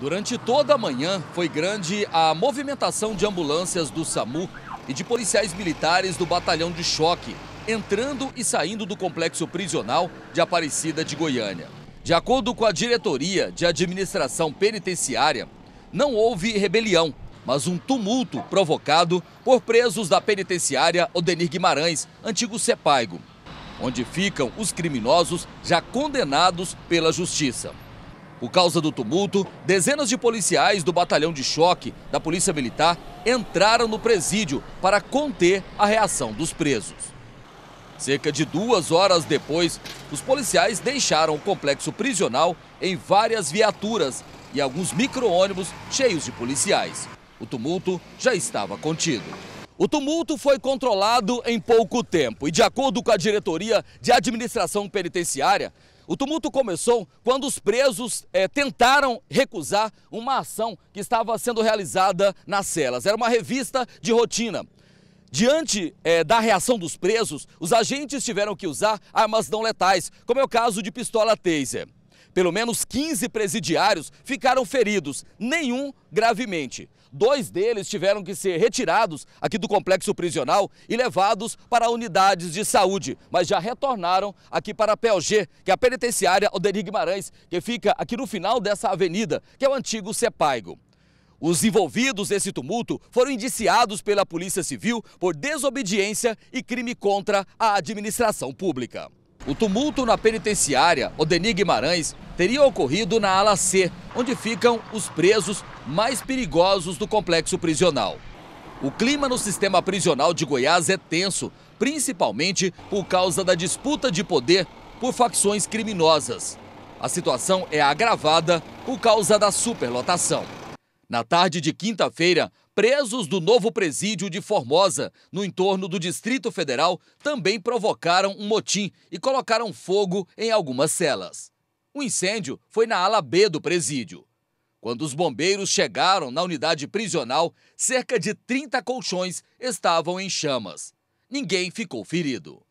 Durante toda a manhã, foi grande a movimentação de ambulâncias do SAMU e de policiais militares do Batalhão de Choque, entrando e saindo do complexo prisional de Aparecida de Goiânia. De acordo com a diretoria de administração penitenciária, não houve rebelião, mas um tumulto provocado por presos da penitenciária Odenir Guimarães, antigo Sepaigo, onde ficam os criminosos já condenados pela justiça. Por causa do tumulto, dezenas de policiais do batalhão de choque da Polícia Militar entraram no presídio para conter a reação dos presos. Cerca de duas horas depois, os policiais deixaram o complexo prisional em várias viaturas e alguns micro-ônibus cheios de policiais. O tumulto já estava contido. O tumulto foi controlado em pouco tempo e, de acordo com a diretoria de administração penitenciária, o tumulto começou quando os presos é, tentaram recusar uma ação que estava sendo realizada nas celas. Era uma revista de rotina. Diante é, da reação dos presos, os agentes tiveram que usar armas não letais, como é o caso de pistola taser. Pelo menos 15 presidiários ficaram feridos, nenhum gravemente. Dois deles tiveram que ser retirados aqui do complexo prisional e levados para unidades de saúde, mas já retornaram aqui para a PLG, que é a penitenciária Alderir Guimarães, que fica aqui no final dessa avenida, que é o antigo Sepaigo. Os envolvidos nesse tumulto foram indiciados pela Polícia Civil por desobediência e crime contra a administração pública. O tumulto na penitenciária Odeni Guimarães teria ocorrido na ala C, onde ficam os presos mais perigosos do complexo prisional. O clima no sistema prisional de Goiás é tenso, principalmente por causa da disputa de poder por facções criminosas. A situação é agravada por causa da superlotação. Na tarde de quinta-feira, Presos do novo presídio de Formosa, no entorno do Distrito Federal, também provocaram um motim e colocaram fogo em algumas celas. O incêndio foi na ala B do presídio. Quando os bombeiros chegaram na unidade prisional, cerca de 30 colchões estavam em chamas. Ninguém ficou ferido.